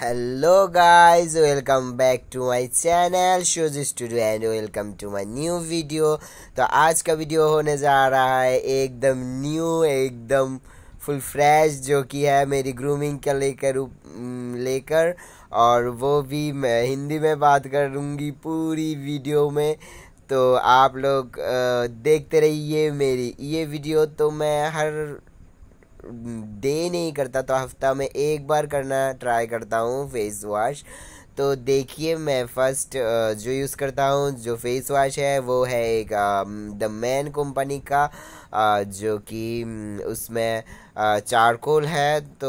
hello guys welcome back to my channel shows studio and welcome to my new video तो आज का video होने जा रहा है एकदम न्यू एकदम फुल फ्रेश जो कि है मेरी ग्रूमिंग का लेकर लेकर और वो भी मैं हिंदी में बात करूँगी पूरी वीडियो में तो आप लोग देखते रहिए मेरी ये वीडियो तो मैं हर डे नहीं करता तो हफ्ता में एक बार करना ट्राई करता हूँ फेस वॉश तो देखिए मैं फर्स्ट जो यूज़ करता हूँ जो फेस वॉश है वो है एक द मैन कंपनी का जो कि उसमें चारकोल है तो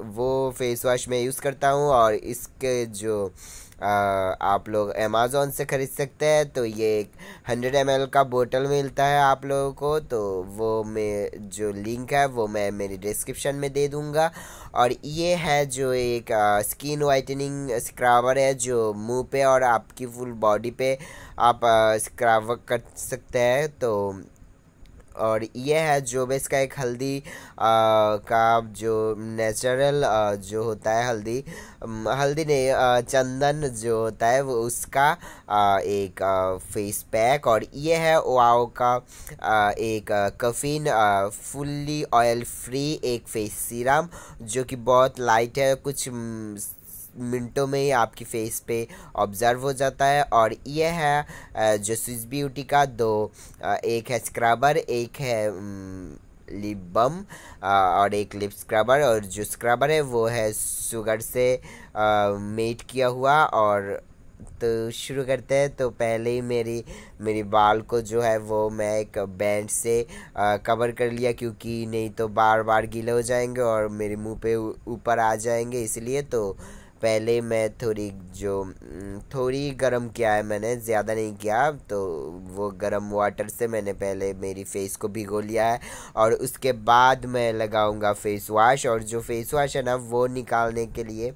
वो फेस वॉश मैं यूज़ करता हूँ और इसके जो आ, आप लोग अमेज़ोन से ख़रीद सकते हैं तो ये एक हंड्रेड एम का बोतल मिलता है आप लोगों को तो वो मैं जो लिंक है वो मैं मेरी डिस्क्रिप्शन में दे दूँगा और ये है जो एक आ, स्किन वाइटनिंग स्क्रावर है जो मुंह पे और आपकी फुल बॉडी पे आप स्क्रावर कर सकते हैं तो और ये है जोबेस का एक हल्दी आ, का जो नेचुरल जो होता है हल्दी हल्दी नहीं चंदन जो होता है वो उसका आ, एक फेस पैक और ये है ओआओ का आ, एक कफिन फुल्ली ऑयल फ्री एक फेस सीरम जो कि बहुत लाइट है कुछ मिनटों में ही आपकी फेस पे ऑब्जर्व हो जाता है और ये है जो स्विस ब्यूटी का दो एक है स्क्रबर एक है लिप बम और एक लिप स्क्रबर और जो स्क्रबर है वो है शुगर से मेट किया हुआ और तो शुरू करते हैं तो पहले ही मेरी मेरी बाल को जो है वो मैं एक बैंड से आ, कवर कर लिया क्योंकि नहीं तो बार बार गीले हो जाएंगे और मेरे मुंह पे ऊपर आ जाएंगे इसलिए तो पहले मैं थोड़ी जो थोड़ी गर्म किया है मैंने ज़्यादा नहीं किया तो वो गर्म वाटर से मैंने पहले मेरी फेस को भिगो लिया है और उसके बाद मैं लगाऊंगा फेस वाश और जो फेस वाश है ना वो निकालने के लिए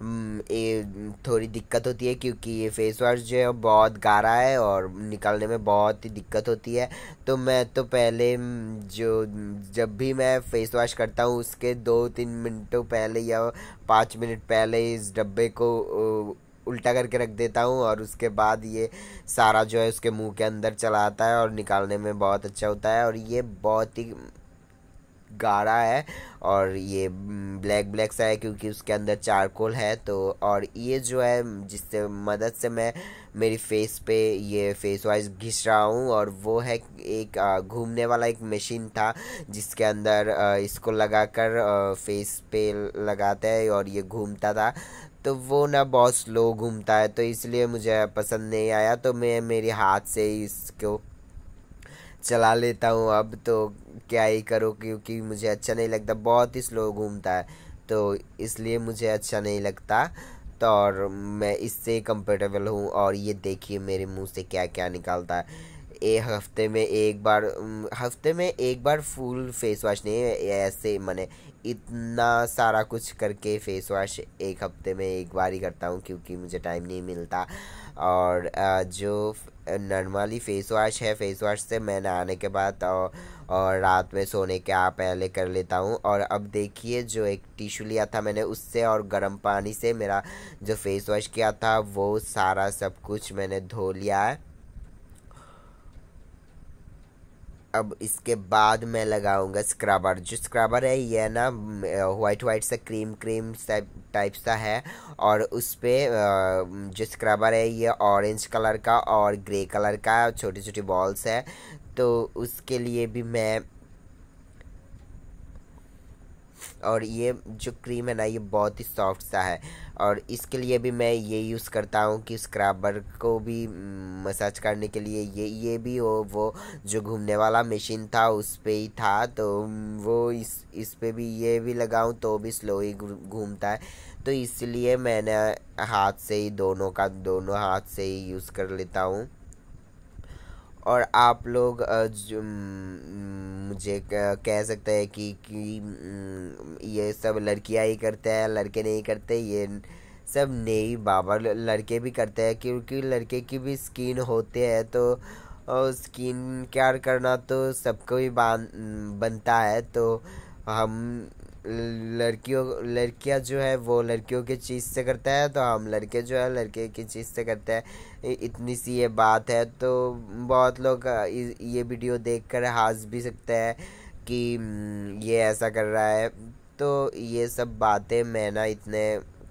हम्म, ये थोड़ी दिक्कत होती है क्योंकि ये फेस वॉश जो है बहुत गारा है और निकालने में बहुत ही दिक्कत होती है तो मैं तो पहले हम्म, जो जब भी मैं फेस वॉश करता हूँ उसके दो तीन मिनटों पहले या पाँच मिनट पहले इस डब्बे को उल्टा करके रख देता हूँ और उसके बाद ये सारा जो है उसके मुंह के अंदर चला आता है और निकालने में बहुत अच्छा होता है और ये बहुत ही गाढ़ा है और ये ब्लैक हम्म, ब्लैक सा है क्योंकि उसके अंदर चारकोल है तो और ये जो है जिससे मदद से मैं मेरी फेस पे ये फेस वाइज घिस रहा हूँ और वो है एक घूमने वाला एक मशीन था जिसके अंदर इसको लगाकर फेस पे लगाते हैं और ये घूमता था तो वो ना बहुत स्लो घूमता है तो इसलिए मुझे पसंद नहीं आया तो मैं मेरे हाथ से इसको चला लेता हूँ अब तो क्या ही करो क्योंकि मुझे अच्छा नहीं लगता बहुत ही स्लो घूमता है तो इसलिए मुझे अच्छा नहीं लगता तो और मैं इससे कंफर्टेबल हूँ और ये देखिए मेरे मुंह से क्या क्या निकालता है ए हफ्ते में एक बार हफ्ते में एक बार फुल फेस वॉश नहीं ऐसे मैंने इतना सारा कुछ करके फेस वॉश एक हफ्ते में एक बार ही करता हूँ क्योंकि मुझे टाइम नहीं मिलता और जो नॉर्मली फेस वाश है फेस वाश से मैं नहाने के बाद और, और रात में सोने के आप पहले कर लेता हूँ और अब देखिए जो एक टिश्यू लिया था मैंने उससे और गर्म पानी से मेरा जो फेस वॉश किया था वो सारा सब कुछ मैंने धो लिया है अब इसके बाद मैं लगाऊंगा स्क्रबर जो स्क्रबर है ये ना वाइट वाइट सा क्रीम क्रीम टाइप सा है और उस पर जो स्क्रबर है ये ऑरेंज कलर का और ग्रे कलर का छोटी छोटी बॉल्स है तो उसके लिए भी मैं और ये जो क्रीम है ना ये बहुत ही सॉफ्ट सा है और इसके लिए भी मैं ये यूज़ करता हूँ कि स्क्रबर को भी मसाज mm, करने के लिए ये ये भी हो वो जो घूमने वाला मशीन था उस पर ही था तो mm, वो इस इस पर भी ये भी लगाऊँ तो भी स्लो ही घूमता है तो इसलिए मैंने हाथ से ही दोनों का दोनों हाथ से ही यूज़ कर लेता हूँ और आप लोग मुझे कह सकते हैं कि कि ये सब लड़कियां ही करते हैं लड़के नहीं करते ये सब नहीं बाबा लड़के भी करते हैं क्योंकि लड़के की भी स्किन होते हैं तो स्किन केयर करना तो सबको ही बनता है तो हम लड़कियों लड़कियां जो है वो लड़कियों की चीज़ से करता है तो हम लड़के जो है लड़के की चीज़ से करते हैं इतनी सी ये बात है तो बहुत लोग ये वीडियो देखकर हंस भी सकते हैं कि हम्म, ये ऐसा कर रहा है तो ये सब बातें मैं ना इतने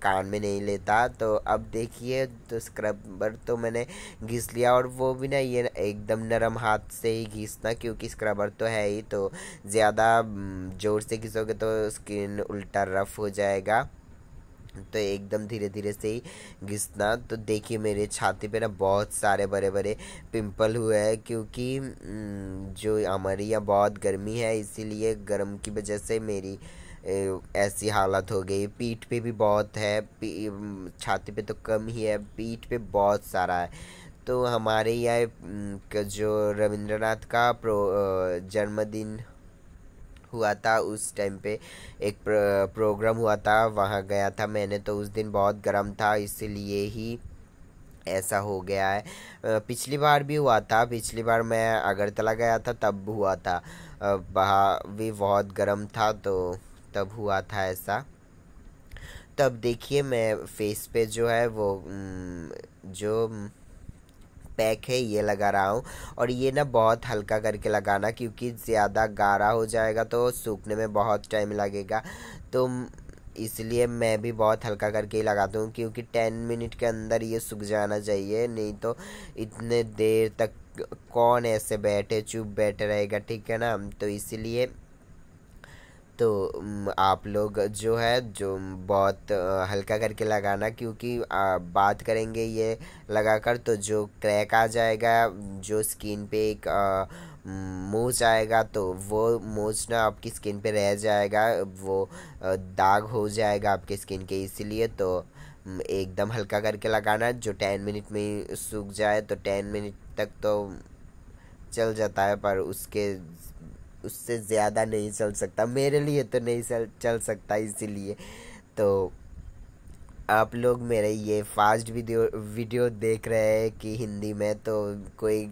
कान में नहीं लेता तो अब देखिए तो स्क्रबर तो मैंने घिस लिया और वो भी ना ये एकदम नरम हाथ से ही घिसना क्योंकि स्क्रबर तो है ही तो ज़्यादा हम्म, ज़ोर से घिसोगे तो स्किन उल्टा रफ हो जाएगा तो एकदम धीरे धीरे से ही घिसना तो देखिए मेरे छाती पे ना बहुत सारे बड़े बड़े पिंपल हुए हैं क्योंकि हम्म, जो हमारी यहाँ बहुत गर्मी है इसीलिए गर्म की वजह से मेरी ऐसी हालत हो गई पीठ पे भी बहुत है छाती पे तो कम ही है पीठ पे बहुत सारा है तो हमारे यहाँ जो रविंद्रनाथ का प्रो जन्मदिन हुआ था उस टाइम पे एक प्र, प्रोग्राम हुआ था वहाँ गया था मैंने तो उस दिन बहुत गर्म था इसीलिए ही ऐसा हो गया है पिछली बार भी हुआ था पिछली बार मैं अगरतला गया था तब हुआ था वहाँ भी बहुत गर्म था तो तब हुआ था ऐसा तब देखिए मैं फेस पे जो है वो जो पैक है ये लगा रहा हूँ और ये ना बहुत हल्का करके लगाना क्योंकि ज़्यादा गाढ़ा हो जाएगा तो सूखने में बहुत टाइम लगेगा तो इसलिए मैं भी बहुत हल्का करके ही लगाता हूँ क्योंकि टेन मिनट के अंदर ये सूख जाना चाहिए नहीं तो इतने देर तक कौन ऐसे बैठे चुप बैठे रहेगा ठीक है ना तो इसलिए तो आप लोग जो है जो बहुत हल्का करके लगाना क्योंकि बात करेंगे ये लगाकर तो जो क्रैक आ जाएगा जो स्किन पे एक मोच आएगा तो वो मोच ना आपकी स्किन पे रह जाएगा वो दाग हो जाएगा आपके स्किन के इसीलिए तो एकदम हल्का करके लगाना जो टेन मिनट में सूख जाए तो टेन मिनट तक तो चल जाता है पर उसके उससे ज़्यादा नहीं चल सकता मेरे लिए तो नहीं चल चल सकता इसीलिए तो आप लोग मेरे ये फास्ट वीडियो वीडियो देख रहे हैं कि हिंदी में तो कोई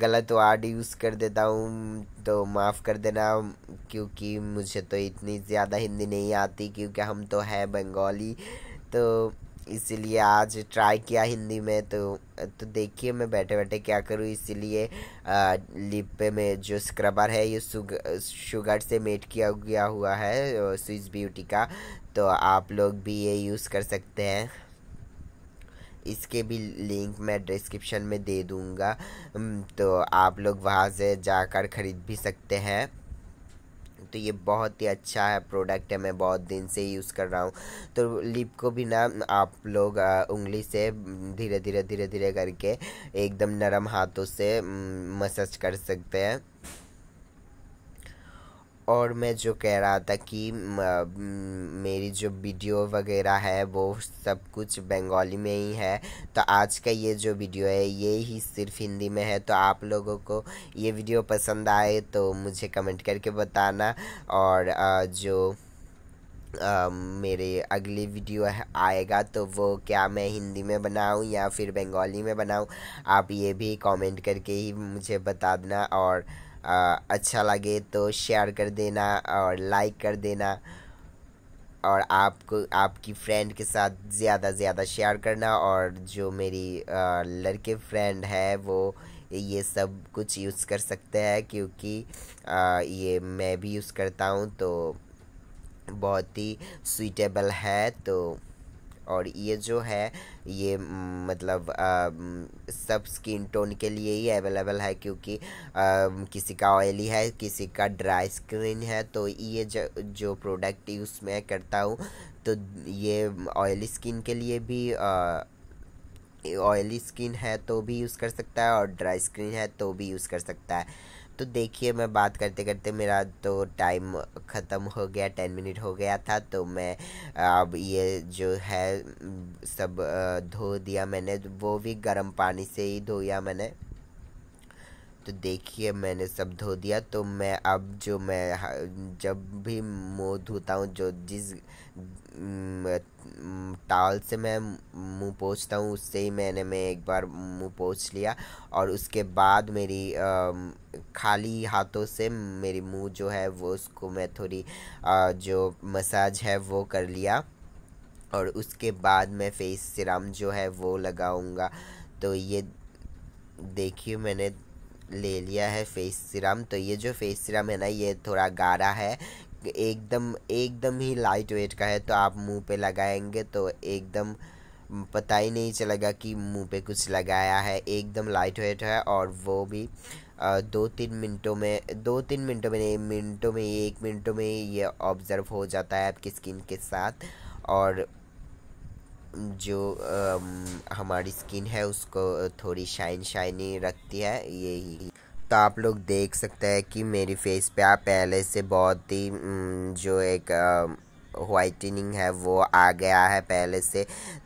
गलत वर्ड यूज़ कर देता हूँ तो माफ़ कर देना क्योंकि मुझे तो इतनी ज़्यादा हिंदी नहीं आती क्योंकि हम तो हैं बंगाली तो इसीलिए आज ट्राई किया हिंदी में तो तो देखिए मैं बैठे बैठे क्या करूँ इसीलिए लिप में जो स्क्रबर है ये शुगर से मेट किया गया हुआ है स्विस ब्यूटी का तो आप लोग भी ये यूज़ कर सकते हैं इसके भी लिंक मैं डिस्क्रिप्शन में दे दूँगा तो आप लोग वहाँ से जाकर ख़रीद भी सकते हैं तो ये बहुत ही अच्छा है प्रोडक्ट है मैं बहुत दिन से यूज़ कर रहा हूँ तो लिप को भी ना आप लोग उंगली से धीरे धीरे धीरे धीरे करके एकदम नरम हाथों से मसाज कर सकते हैं और मैं जो कह रहा था कि मेरी जो वीडियो वगैरह है वो सब कुछ बंगाली में ही है तो आज का ये जो वीडियो है ये ही सिर्फ हिंदी में है तो आप लोगों को ये वीडियो पसंद आए तो मुझे कमेंट करके बताना और जो Uh, मेरे अगली वीडियो आएगा तो वो क्या मैं हिंदी में बनाऊं या फिर बंगाली में बनाऊं आप ये भी कमेंट करके ही मुझे बता देना और अच्छा लगे तो शेयर कर देना और लाइक कर देना और आपको आपकी फ्रेंड के साथ ज़्यादा से ज़्यादा शेयर करना और जो मेरी आ, लड़के फ्रेंड है वो ये सब कुछ यूज़ कर सकते हैं क्योंकि आ, ये मैं भी यूज़ करता हूँ तो बहुत ही सुइटेबल है तो और ये जो है ये मतलब आ, सब स्किन टोन के लिए ही अवेलेबल है क्योंकि आ, किसी का ऑयली है किसी का ड्राई स्किन है तो ये जो जो प्रोडक्ट यूज़ मैं करता हूँ तो ये ऑयली स्किन के लिए भी आ, ऑयली स्किन है तो भी यूज़ कर सकता है और ड्राई स्किन है तो भी यूज़ कर सकता है तो देखिए मैं बात करते करते मेरा तो टाइम ख़त्म हो गया टेन मिनट हो गया था तो मैं अब ये जो है सब धो दिया मैंने वो भी गर्म पानी से ही धोया मैंने तो देखिए मैंने सब धो दिया तो मैं अब जो मैं जब भी मुँह धोता हूँ जो जिस टाल से मैं मुँह पोछता हूँ उससे ही मैंने मैं एक बार मुँह पोछ लिया और उसके बाद मेरी खाली हाथों से मेरी मुँह जो है वो उसको मैं थोड़ी जो मसाज है वो कर लिया और उसके बाद मैं फेस सिरम जो है वो लगाऊंगा तो ये देखिए मैंने ले लिया है फेस सिरम तो ये जो फेस सिरम है ना ये थोड़ा गाढ़ा है एकदम एकदम ही लाइट वेट का है तो आप मुंह पे लगाएंगे तो एकदम पता ही नहीं चलेगा कि मुंह पे कुछ लगाया है एकदम लाइट वेट है और वो भी दो तीन मिनटों में दो तीन मिनटों में मिनटों में एक मिनटों में ये ऑब्ज़र्व हो जाता है आपकी स्किन के साथ और जो हमारी स्किन है उसको थोड़ी शाइन शाइनी रखती है यही तो आप लोग देख सकते हैं कि मेरी फेस पे आप पहले से बहुत ही जो एक वाइटनिंग है वो आ गया है पहले से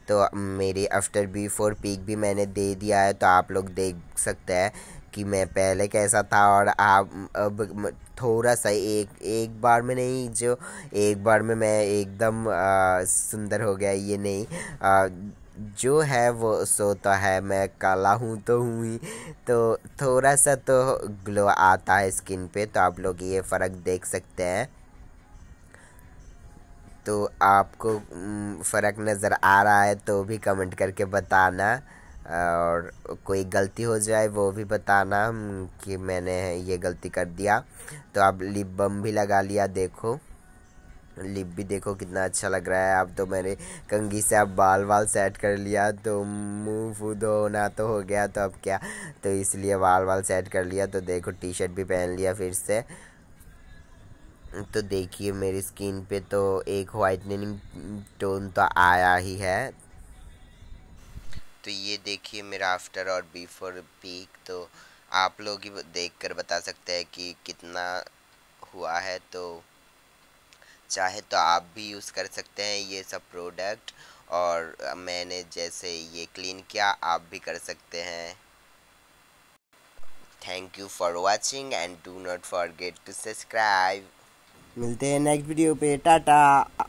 तो मेरी आफ्टर बिफोर पीक भी मैंने दे दिया है तो आप लोग देख सकते हैं कि मैं पहले कैसा था और आप अब थोड़ा सा एक एक बार में नहीं जो एक बार में मैं एकदम सुंदर हो गया ये नहीं आ, जो है वो सो तो है मैं काला हूँ तो हूँ ही तो थोड़ा सा तो ग्लो आता है स्किन पे तो आप लोग ये फ़र्क देख सकते हैं तो आपको फ़र्क नज़र आ रहा है तो भी कमेंट करके बताना और कोई गलती हो जाए वो भी बताना कि मैंने ये गलती कर दिया तो आप लिप बम भी लगा लिया देखो लिप भी देखो कितना अच्छा लग रहा है अब तो मैंने कंगी से अब बाल वाल सेट कर लिया तो मुँह फूह धोना तो हो गया तो अब क्या तो इसलिए बाल वाल सेट कर लिया तो देखो टी शर्ट भी पहन लिया फिर से तो देखिए मेरी स्किन पे तो एक वाइटनिंग टोन तो आया ही है तो ये देखिए मेरा आफ्टर और बिफोर पीक तो आप लोग ही देख कर बता सकते हैं कि कितना हुआ है तो चाहे तो आप भी यूज़ कर सकते हैं ये सब प्रोडक्ट और मैंने जैसे ये क्लीन किया आप भी कर सकते हैं thank you for watching and do not forget to subscribe मिलते हैं नेक्स्ट वीडियो पे टाटा